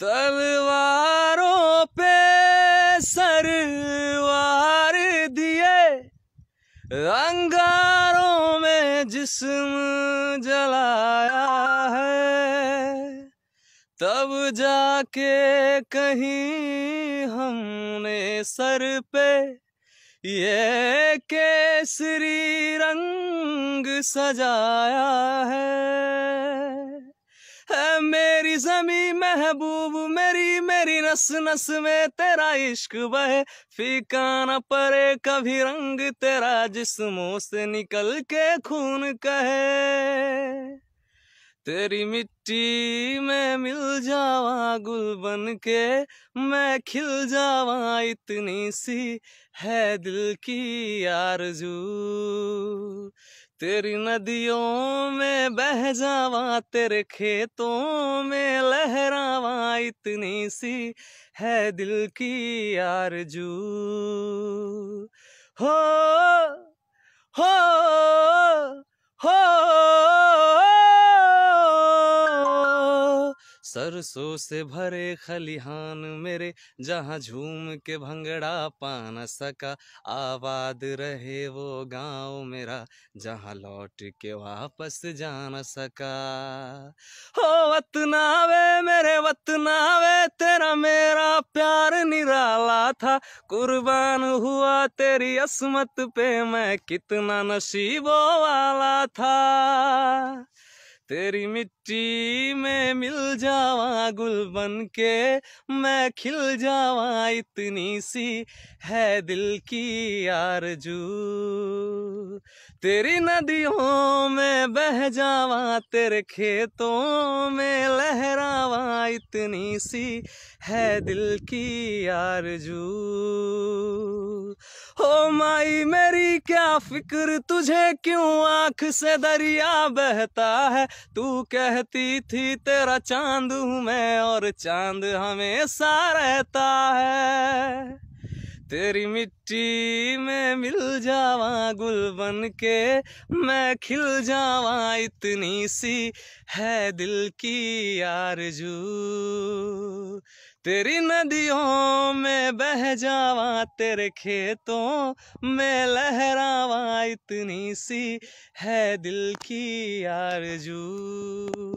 तलवारों पे सरवार दिए अंगारों में जिस्म जलाया है तब जाके कहीं हमने सर पे ये केसरी रंग सजाया है, है जमी महबूब मेरी मेरी नस नस में तेरा इश्क बहे फीका न परे कभी रंग तेरा जिसमों से निकल के खून कहे तेरी मिट्टी में मिल जावा गुल बन के मैं खिल जावा इतनी सी है दिल की आरजू तेरी नदियों में बह जावा तेरे खेतों में लहरावा इतनी सी है दिल की आरजू हो सरसों से भरे खलिहान मेरे जहाँ झूम के भंगड़ा पा न सका आबाद रहे वो गांव मेरा जहाँ लौट के वापस जा न सका हो वतना वे मेरे वतना वे तेरा मेरा प्यार निराला था कुर्बान हुआ तेरी असमत पे मैं कितना नसीबों वाला था तेरी मिट्टी में मिल जावा गुल बन के मैं खिल जावा इतनी सी है दिल की आरजू तेरी नदियों में बह जावा तेरे खेतों में लहरावा इतनी सी है दिल की आरजू हो माई मेरी क्या फिक्र तुझे क्यों आंख से दरिया बहता है तू कहती थी तेरा चांद हूँ मैं और चांद हमेशा रहता है तेरी मिट्टी में मिल जावा गुल बन के मैं खिल जावा इतनी सी है दिल की आरजू तेरी नदियों में बह जावा तेरे खेतों में लहरावा इतनी सी है दिल की आरजू